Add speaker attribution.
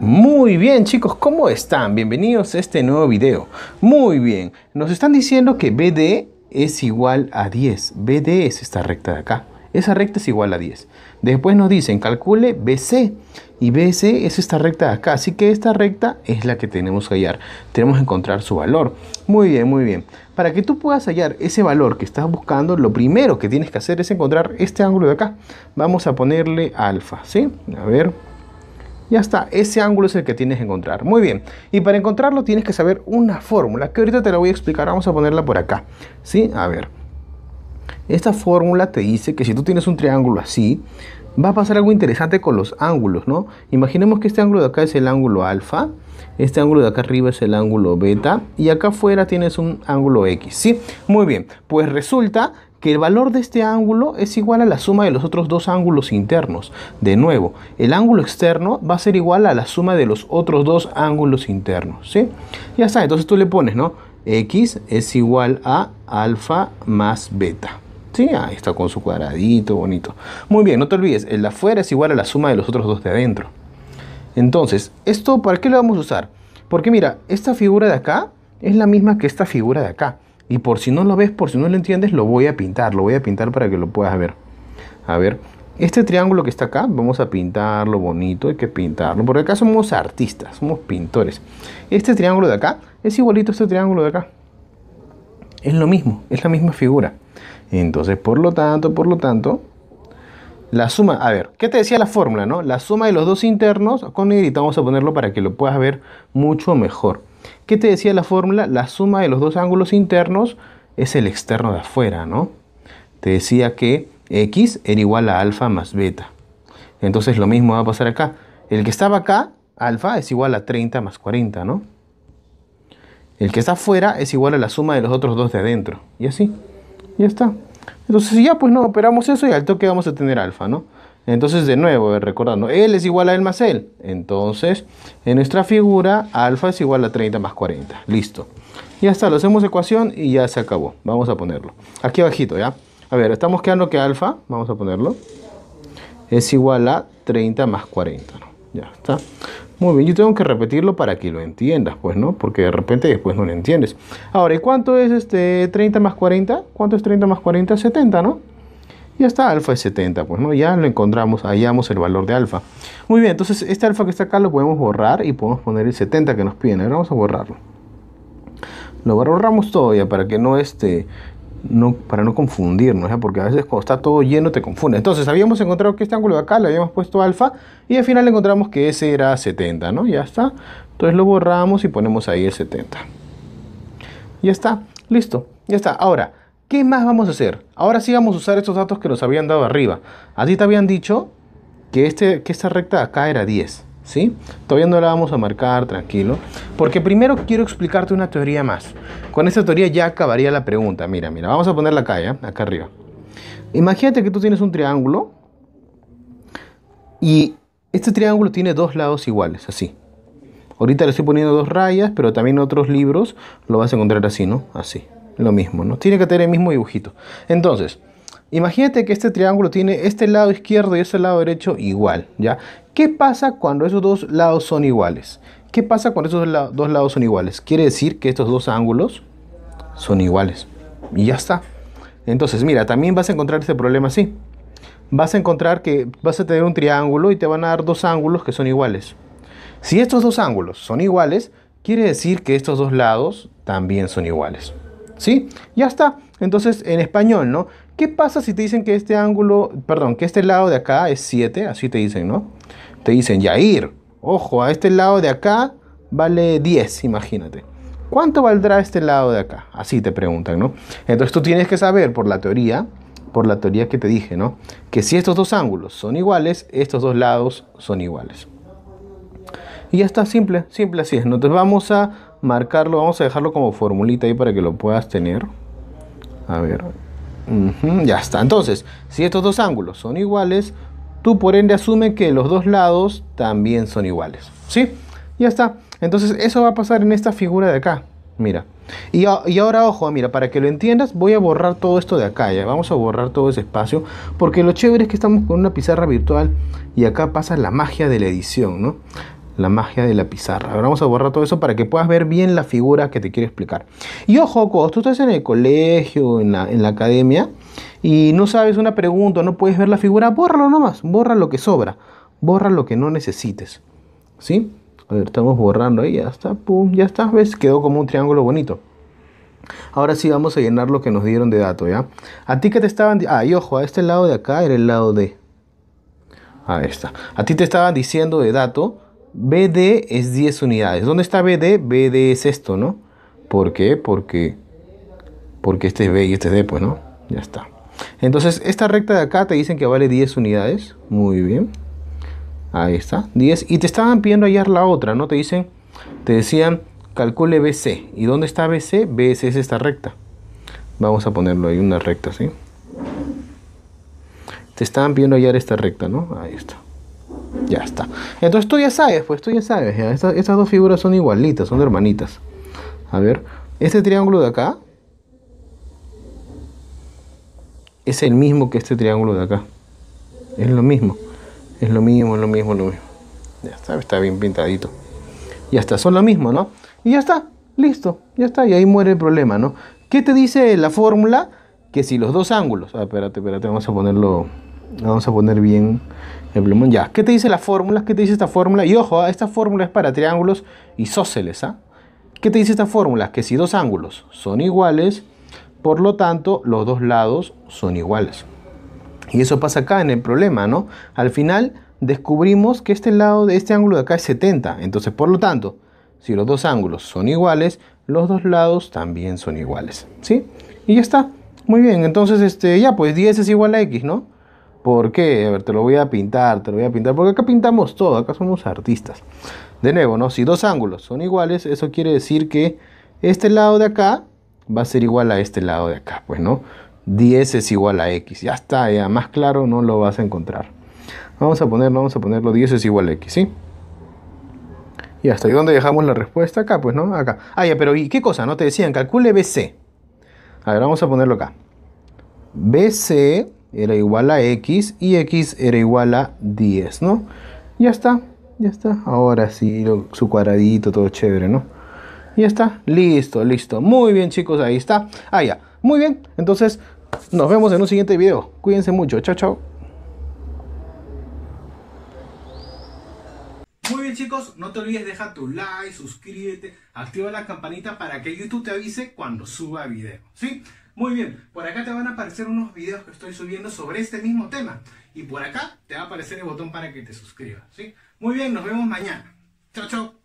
Speaker 1: Muy bien chicos, ¿cómo están? Bienvenidos a este nuevo video. Muy bien, nos están diciendo que BD es igual a 10. BD es esta recta de acá. Esa recta es igual a 10. Después nos dicen, calcule BC. Y BC es esta recta de acá. Así que esta recta es la que tenemos que hallar. Tenemos que encontrar su valor. Muy bien, muy bien. Para que tú puedas hallar ese valor que estás buscando, lo primero que tienes que hacer es encontrar este ángulo de acá. Vamos a ponerle alfa, ¿sí? A ver, ya está, ese ángulo es el que tienes que encontrar. Muy bien, y para encontrarlo tienes que saber una fórmula, que ahorita te la voy a explicar, vamos a ponerla por acá. ¿Sí? A ver. Esta fórmula te dice que si tú tienes un triángulo así, va a pasar algo interesante con los ángulos, ¿no? Imaginemos que este ángulo de acá es el ángulo alfa, este ángulo de acá arriba es el ángulo beta y acá afuera tienes un ángulo X, ¿sí? Muy bien, pues resulta que el valor de este ángulo es igual a la suma de los otros dos ángulos internos. De nuevo, el ángulo externo va a ser igual a la suma de los otros dos ángulos internos. ¿sí? Ya está, entonces tú le pones, ¿no? X es igual a alfa más beta. Sí, ahí está con su cuadradito bonito. Muy bien, no te olvides, el de afuera es igual a la suma de los otros dos de adentro. Entonces, ¿esto para qué lo vamos a usar? Porque mira, esta figura de acá es la misma que esta figura de acá. Y por si no lo ves, por si no lo entiendes, lo voy a pintar, lo voy a pintar para que lo puedas ver. A ver, este triángulo que está acá, vamos a pintarlo bonito, hay que pintarlo, porque acá somos artistas, somos pintores. Este triángulo de acá es igualito a este triángulo de acá. Es lo mismo, es la misma figura. Entonces, por lo tanto, por lo tanto, la suma, a ver, ¿qué te decía la fórmula, no? La suma de los dos internos, con negrita vamos a ponerlo para que lo puedas ver mucho mejor. ¿Qué te decía la fórmula? La suma de los dos ángulos internos es el externo de afuera, ¿no? Te decía que x era igual a alfa más beta. Entonces lo mismo va a pasar acá. El que estaba acá, alfa, es igual a 30 más 40, ¿no? El que está afuera es igual a la suma de los otros dos de adentro. Y así. Ya está. Entonces ya pues no operamos eso y al toque vamos a tener alfa, ¿no? Entonces, de nuevo, recordando, L es igual a L más L. Entonces, en nuestra figura, alfa es igual a 30 más 40. Listo. Ya está, lo hacemos ecuación y ya se acabó. Vamos a ponerlo. Aquí abajito, ¿ya? A ver, estamos quedando que alfa, vamos a ponerlo, es igual a 30 más 40. ¿no? Ya está. Muy bien, yo tengo que repetirlo para que lo entiendas, pues, ¿no? Porque de repente después no lo entiendes. Ahora, ¿y cuánto es este 30 más 40? ¿Cuánto es 30 más 40? 70, ¿no? Ya está alfa es 70, pues no, ya lo encontramos, hallamos el valor de alfa. Muy bien, entonces este alfa que está acá lo podemos borrar y podemos poner el 70 que nos piden. Ahora vamos a borrarlo. Lo borramos todo ya para que no esté, no, para no confundirnos, ¿ya? porque a veces cuando está todo lleno te confunde. Entonces habíamos encontrado que este ángulo de acá le habíamos puesto alfa y al final encontramos que ese era 70, ¿no? Ya está. Entonces lo borramos y ponemos ahí el 70. Ya está, listo, ya está. Ahora, ¿Qué más vamos a hacer? Ahora sí vamos a usar estos datos que nos habían dado arriba. A te habían dicho que, este, que esta recta acá era 10. ¿Sí? Todavía no la vamos a marcar, tranquilo. Porque primero quiero explicarte una teoría más. Con esta teoría ya acabaría la pregunta. Mira, mira, vamos a ponerla acá, ¿ya? acá arriba. Imagínate que tú tienes un triángulo y este triángulo tiene dos lados iguales, así. Ahorita le estoy poniendo dos rayas, pero también en otros libros lo vas a encontrar así, ¿no? Así lo mismo, ¿no? Tiene que tener el mismo dibujito. Entonces, imagínate que este triángulo tiene este lado izquierdo y este lado derecho igual, ¿ya? ¿Qué pasa cuando esos dos lados son iguales? ¿Qué pasa cuando esos dos lados son iguales? Quiere decir que estos dos ángulos son iguales. Y ya está. Entonces, mira, también vas a encontrar este problema así. Vas a encontrar que vas a tener un triángulo y te van a dar dos ángulos que son iguales. Si estos dos ángulos son iguales, quiere decir que estos dos lados también son iguales. ¿Sí? Ya está. Entonces, en español, ¿no? ¿Qué pasa si te dicen que este ángulo, perdón, que este lado de acá es 7? Así te dicen, ¿no? Te dicen, ir. ojo, a este lado de acá vale 10, imagínate. ¿Cuánto valdrá este lado de acá? Así te preguntan, ¿no? Entonces tú tienes que saber por la teoría, por la teoría que te dije, ¿no? Que si estos dos ángulos son iguales, estos dos lados son iguales. Y ya está, simple, simple así es. Entonces vamos a marcarlo, vamos a dejarlo como formulita ahí para que lo puedas tener. A ver. ya está. Entonces, si estos dos ángulos son iguales, tú por ende asume que los dos lados también son iguales. ¿Sí? Ya está. Entonces, eso va a pasar en esta figura de acá. Mira. Y, y, ahora, ojo, mira, para que lo entiendas, voy a borrar todo esto de acá, ya. Vamos a borrar todo ese espacio, porque lo chévere es que estamos con una pizarra virtual y acá pasa la magia de la edición, ¿no? la magia de la pizarra. Ahora vamos a borrar todo eso para que puedas ver bien la figura que te quiero explicar. Y ojo, cuando tú estás en el colegio, en la, academia, y no sabes una pregunta, no puedes ver la figura, lo nomás, borra lo que sobra, borra lo que no necesites. ¿Sí? A ver, estamos borrando ahí, ya está, pum, ya está, ves, quedó como un triángulo bonito. Ahora sí vamos a llenar lo que nos dieron de dato, ¿ya? A ti que te estaban... Ah, y ojo, a este lado de acá era el lado de... Ahí está. A ti te estaban diciendo de dato BD es 10 unidades. ¿Dónde está BD? BD es esto, ¿no? ¿Por qué? Porque, este es B y este es D, pues, ¿no? Ya está. Entonces, esta recta de acá te dicen que vale 10 unidades. Muy bien. Ahí está, 10. Y te estaban pidiendo hallar la otra, ¿no? Te dicen, te decían, calcule BC. ¿Y dónde está BC? BC es esta recta. Vamos a ponerlo ahí, una recta, ¿sí? Te estaban pidiendo hallar esta recta, ¿no? Ahí está. Ya está. Entonces tú ya sabes, pues tú ya sabes. Estas, dos figuras son igualitas, son hermanitas. A ver, este triángulo de acá es el mismo que este triángulo de acá. Es lo mismo. Es lo mismo, es lo mismo, es lo mismo. Ya está, está bien pintadito. Ya está, son lo mismo, ¿no? Y ya está, listo, ya está, y ahí muere el problema, ¿no? ¿Qué te dice la fórmula? Que si los dos ángulos, ah, espérate, espérate, vamos a ponerlo Vamos a poner bien el plumón. Ya, ¿qué te dice la fórmula? ¿Qué te dice esta fórmula? Y ojo, ah, esta fórmula es para triángulos isósceles. ¿ah? ¿Qué te dice esta fórmula? Que si dos ángulos son iguales, por lo tanto, los dos lados son iguales. Y eso pasa acá en el problema, ¿no? Al final descubrimos que este lado de este ángulo de acá es 70. Entonces, por lo tanto, si los dos ángulos son iguales, los dos lados también son iguales, ¿sí? Y ya está. Muy bien, entonces este, ya pues 10 es igual a x, ¿no? ¿Por qué? A ver, te lo voy a pintar, te lo voy a pintar, porque acá pintamos todo, acá somos artistas. De nuevo, ¿no? Si dos ángulos son iguales, eso quiere decir que este lado de acá va a ser igual a este lado de acá, pues, ¿no? 10 es igual a x, ya está, ya más claro no lo vas a encontrar. Vamos a ponerlo, vamos a ponerlo 10 es igual a x, ¿sí? Y hasta ahí dónde dejamos la respuesta acá, pues, ¿no? Acá. Ah, ya, pero ¿y qué cosa? No te decían, calcule BC. A ver, vamos a ponerlo acá. BC era igual a x y x era igual a 10, ¿no? Ya está, ya está. Ahora sí, su cuadradito, todo chévere, ¿no? Ya está, listo, listo. Muy bien, chicos, ahí está. Ah, ya. Muy bien, entonces nos vemos en un siguiente video. Cuídense mucho, chao, chao. No te olvides, deja tu like, suscríbete, activa la campanita para que YouTube te avise cuando suba video. ¿Sí? Muy bien, por acá te van a aparecer unos videos que estoy subiendo sobre este mismo tema. Y por acá te va a aparecer el botón para que te suscribas. ¿sí? Muy bien, nos vemos mañana. Chao, chao.